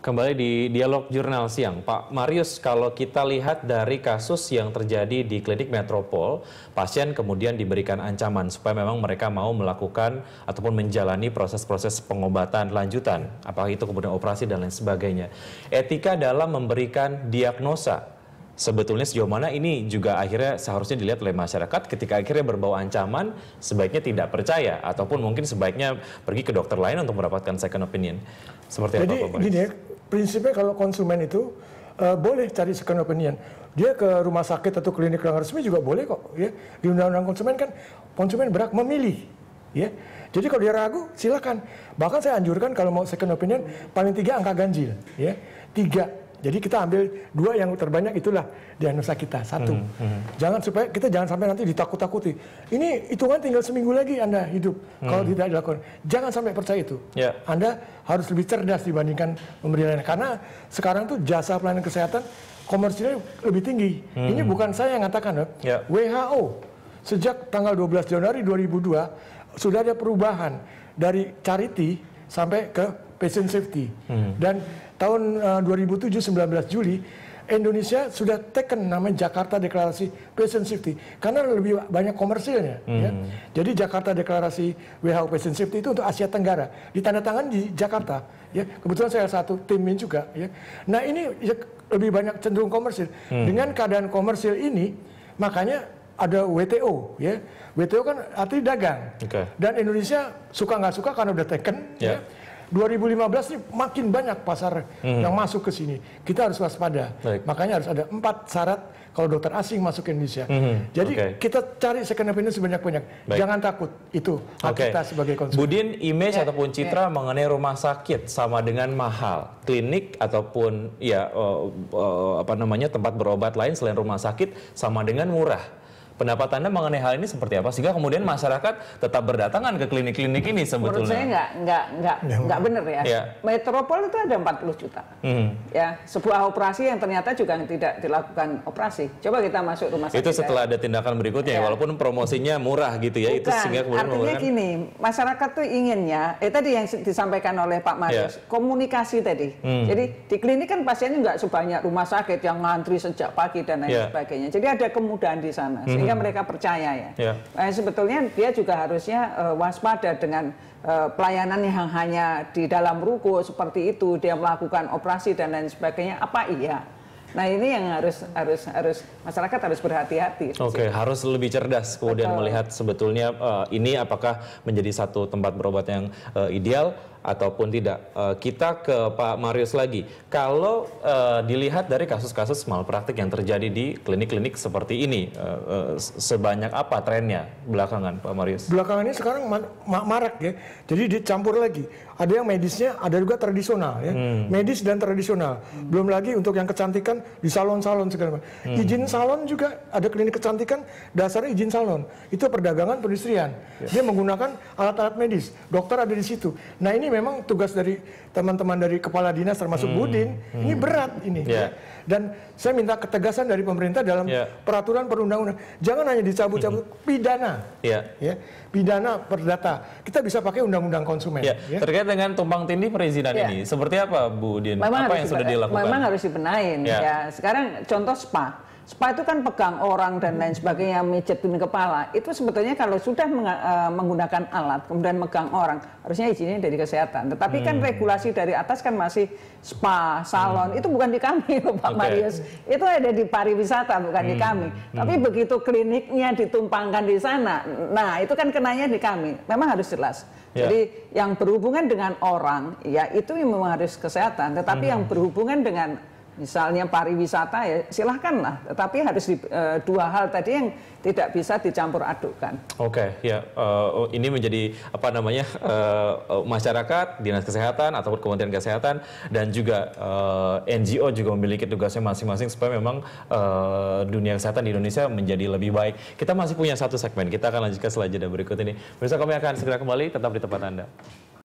Kembali di Dialog Jurnal Siang, Pak Marius, kalau kita lihat dari kasus yang terjadi di klinik Metropol, pasien kemudian diberikan ancaman supaya memang mereka mau melakukan ataupun menjalani proses-proses pengobatan lanjutan, apakah itu kemudian operasi dan lain sebagainya. Etika dalam memberikan diagnosa sebetulnya sejauh mana ini juga akhirnya seharusnya dilihat oleh masyarakat ketika akhirnya berbau ancaman sebaiknya tidak percaya ataupun mungkin sebaiknya pergi ke dokter lain untuk mendapatkan second opinion. Seperti Jadi, apa Pak? Gini ya, prinsipnya kalau konsumen itu uh, boleh cari second opinion. Dia ke rumah sakit atau klinik yang resmi juga boleh kok ya. Di undang-undang konsumen kan konsumen berhak memilih ya. Jadi kalau dia ragu silakan. Bahkan saya anjurkan kalau mau second opinion paling tiga angka ganjil ya. Tiga jadi kita ambil dua yang terbanyak itulah diagnosa kita satu. Hmm, hmm. Jangan supaya kita jangan sampai nanti ditakut-takuti. Ini hitungan tinggal seminggu lagi anda hidup hmm. kalau tidak dilakukan. Jangan sampai percaya itu. Yeah. Anda harus lebih cerdas dibandingkan pemberi karena sekarang tuh jasa pelayanan kesehatan komersilnya lebih tinggi. Hmm. Ini bukan saya yang katakan. yeah. WHO sejak tanggal 12 Januari 2002 sudah ada perubahan dari charity sampai ke patient safety hmm. dan tahun uh, 2007 19 Juli Indonesia sudah taken namanya Jakarta Deklarasi Patient Safety karena lebih banyak komersilnya. Ya. Hmm. Ya. Jadi Jakarta Deklarasi WHO Patient Safety itu untuk Asia Tenggara ditandatangan di Jakarta. Ya kebetulan saya satu timin juga. Ya. Nah ini ya, lebih banyak cenderung komersil. Hmm. Dengan keadaan komersil ini makanya ada WTO ya. WTO kan arti dagang. Okay. Dan Indonesia suka nggak suka karena udah taken yeah. ya, ya. 2015 ini makin banyak pasar hmm. yang masuk ke sini. Kita harus waspada. Baik. Makanya harus ada empat syarat kalau dokter asing masuk ke Indonesia. Hmm. hmm. Jadi okay. kita cari second opinion sebanyak-banyak. Jangan takut. Itu hak okay. kita sebagai konsumen. Budin, image yeah. ataupun citra yeah. mengenai rumah sakit sama dengan mahal. Klinik ataupun ya uh, uh, apa namanya tempat berobat lain selain rumah sakit sama dengan murah Pendapat Anda mengenai hal ini seperti apa sehingga kemudian masyarakat tetap berdatangan ke klinik-klinik ini sebetulnya? Menurut saya nggak nggak nggak ya. nggak benar ya. ya. Metropol itu ada 40 juta. Hmm. Ya, sebuah operasi yang ternyata juga tidak dilakukan operasi. Coba kita masuk rumah sakit. Itu setelah ya. ada tindakan berikutnya ya. Iya. walaupun promosinya murah gitu ya. Bukan. Itu sehingga kemudian artinya menggunakan... gini, masyarakat tuh inginnya eh tadi yang disampaikan oleh Pak Marius, ya. komunikasi tadi. Hmm. Jadi di klinik kan pasiennya nggak sebanyak rumah sakit yang ngantri sejak pagi dan lain ya. sebagainya. Jadi ada kemudahan di sana. Hmm. Sehingga sehingga mereka percaya ya. Yeah. Eh, sebetulnya dia juga harusnya eh, waspada dengan eh, pelayanan yang hanya di dalam ruko seperti itu dia melakukan operasi dan lain sebagainya apa iya? Nah ini yang harus harus harus masyarakat harus berhati-hati. Oke, okay, harus lebih cerdas kemudian Betul. melihat sebetulnya uh, ini apakah menjadi satu tempat berobat yang uh, ideal ataupun tidak. Uh, kita ke Pak Marius lagi. Kalau uh, dilihat dari kasus-kasus malpraktik yang terjadi di klinik-klinik seperti ini, uh, uh, sebanyak apa trennya belakangan, Pak Marius? Belakangan ini sekarang ma ma marak ya, jadi dicampur lagi ada yang medisnya, ada juga tradisional ya. Hmm. Medis dan tradisional. Hmm. Belum lagi untuk yang kecantikan di salon-salon segala macam. Hmm. Izin salon juga ada klinik kecantikan dasarnya izin salon. Itu perdagangan perindustrian. Yes. Ya. Dia menggunakan alat-alat medis. Dokter ada di situ. Nah, ini memang tugas dari teman-teman dari kepala dinas termasuk hmm. Budin, hmm. ini berat ini yeah. ya. Dan saya minta ketegasan dari pemerintah dalam yeah. peraturan perundang undangan Jangan hanya dicabut-cabut hmm. pidana. Yeah. Ya. Pidana perdata kita bisa pakai undang-undang konsumen. Ya, ya. Terkait dengan tumpang tindih perizinan ya. ini, seperti apa Bu Dian? Memang apa yang sudah dilakukan? Memang harus dibenahin. Ya. ya. Sekarang contoh spa spa itu kan pegang orang dan lain sebagainya, mijetin kepala. Itu sebetulnya kalau sudah meng, uh, e, menggunakan alat kemudian megang orang, harusnya izinnya dari kesehatan. Tetapi kan hmm. kan regulasi dari atas kan masih spa, salon. Hmm. Itu bukan di kami loh Pak okay. Marius. Itu ada di pariwisata bukan hmm. di kami. Hmm. Tapi begitu kliniknya ditumpangkan di sana, nah itu kan kenanya di kami. Memang harus jelas. Yeah. Jadi yang berhubungan dengan orang ya itu memang harus kesehatan, tetapi hmm. yang berhubungan dengan misalnya pariwisata ya silahkan lah tapi harus di, e, dua hal tadi yang tidak bisa dicampur adukkan. Oke, okay, ya uh, ini menjadi apa namanya uh, masyarakat, dinas kesehatan ataupun kementerian kesehatan dan juga uh, NGO juga memiliki tugasnya masing-masing supaya memang uh, dunia kesehatan di Indonesia menjadi lebih baik. Kita masih punya satu segmen, kita akan lanjutkan selanjutnya berikut ini. Besok kami akan segera kembali tetap di tempat Anda.